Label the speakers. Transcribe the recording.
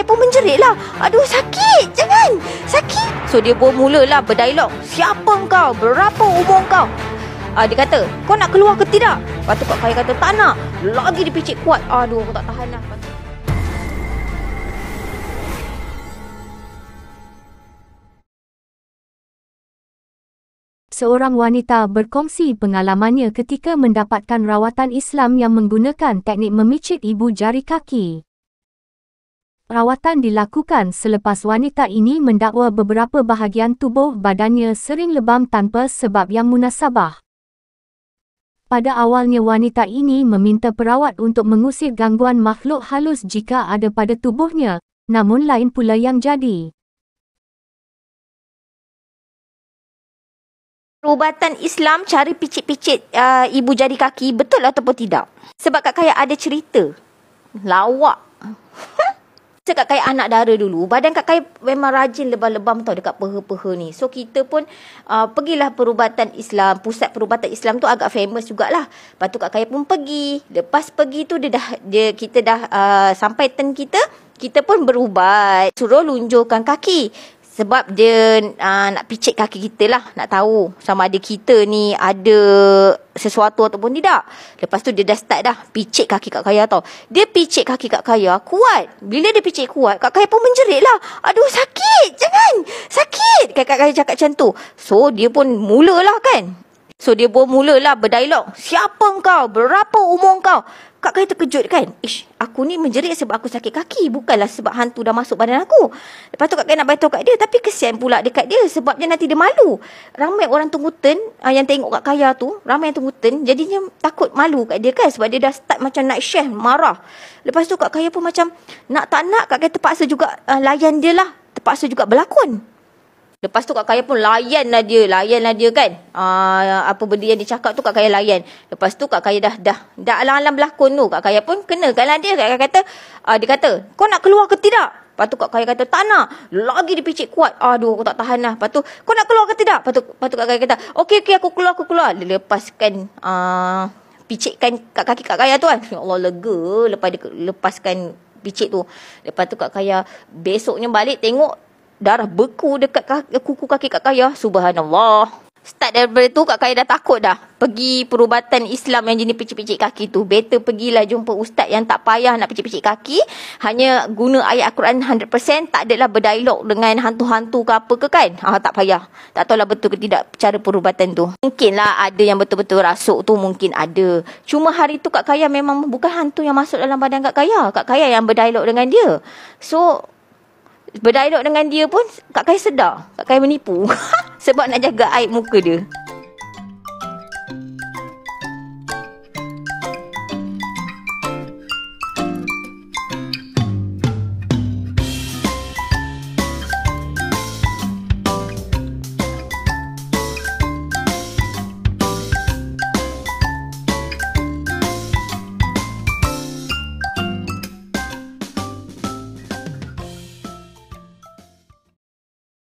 Speaker 1: Dia pun menjerit lah. Aduh, sakit. Jangan. Sakit. So, dia pun lah berdialog. Siapa kau? Berapa umur kau? Uh, dia kata, kau nak keluar ke tidak? Lepas tu, Kak Kaya kata, tak nak. Lagi dia picit kuat. Aduh, aku tak tahan lah.
Speaker 2: Seorang wanita berkongsi pengalamannya ketika mendapatkan rawatan Islam yang menggunakan teknik memicit ibu jari kaki. Rawatan dilakukan selepas wanita ini mendakwa beberapa bahagian tubuh badannya sering lebam tanpa sebab yang munasabah. Pada awalnya wanita ini meminta perawat untuk mengusir gangguan makhluk halus jika ada pada tubuhnya, namun lain pula yang jadi.
Speaker 1: Perubatan Islam cari picit-picit uh, ibu jari kaki betul ataupun tidak? Sebab Kak Kaya ada cerita. Lawak. Cakap kaya anak dara dulu. Badan kat kaya memang rajin lebam-lebam tau dekat peha-peha ni. So kita pun uh, pergilah perubatan Islam. Pusat perubatan Islam tu agak famous jugalah. Lepas tu kat kaya pun pergi. Lepas pergi tu dia dah, dia, kita dah uh, sampai turn kita. Kita pun berubat. Suruh lunjurkan kaki sebab dia uh, nak picit kaki kita lah nak tahu sama ada kita ni ada sesuatu ataupun tidak. Lepas tu dia dah start dah picit kaki Kak Kaya tau. Dia picit kaki Kak Kaya kuat. Bila dia picit kuat, Kak Kaya pun menjerit lah. Aduh sakit, jangan, sakit. Kak Kaya cakap macam tu. So dia pun mulalah kan. So dia pun mulalah berdialog. Siapa engkau? Berapa umur engkau? Kak Kai terkejut kan. Ish, aku ni menjerit sebab aku sakit kaki. Bukanlah sebab hantu dah masuk badan aku. Lepas tu Kak Kai nak beritahu kat dia. Tapi kesian pula dekat dia. Sebabnya nanti dia malu. Ramai orang tunggu turn uh, ah, yang tengok Kak Kaya tu. Ramai yang tunggu turn. Jadinya takut malu kat dia kan. Sebab dia dah start macam nak share. Marah. Lepas tu Kak Kaya pun macam nak tak nak. Kak Kai terpaksa juga uh, layan dia lah. Terpaksa juga berlakon. Lepas tu Kak Kaya pun layan lah dia, layan lah dia kan. Uh, apa benda yang dia cakap tu Kak Kaya layan. Lepas tu Kak Kaya dah dah dah alang-alang berlakon tu. Kak Kaya pun kena. kenakanlah dia. Kak Kaya kata, uh, dia kata, kau nak keluar ke tidak? Lepas tu Kak Kaya kata, tak nak. Lagi dia picit kuat. Aduh, aku tak tahan lah. Lepas tu, kau nak keluar ke tidak? Lepas tu, lepas tu Kak Kaya kata, okey, okey, aku keluar, aku keluar. Dia lepaskan... Uh, picitkan kat kaki Kak Kaya tu kan. Ya Allah lega lepas dia lepaskan picit tu. Lepas tu Kak Kaya besoknya balik tengok darah beku dekat kaki, kuku kaki Kak Kaya. Subhanallah. Start daripada tu Kak Kaya dah takut dah. Pergi perubatan Islam yang jenis picit-picit kaki tu. Better pergilah jumpa ustaz yang tak payah nak picit-picit kaki. Hanya guna ayat Al-Quran 100%. Tak adalah berdialog dengan hantu-hantu ke apa ke kan. Ah, tak payah. Tak tahulah betul ke tidak cara perubatan tu. Mungkinlah ada yang betul-betul rasuk tu mungkin ada. Cuma hari tu Kak Kaya memang bukan hantu yang masuk dalam badan Kak Kaya. Kak Kaya yang berdialog dengan dia. So Berdialog dengan dia pun Kak Kai sedar Kak Kai menipu Sebab nak jaga aib muka dia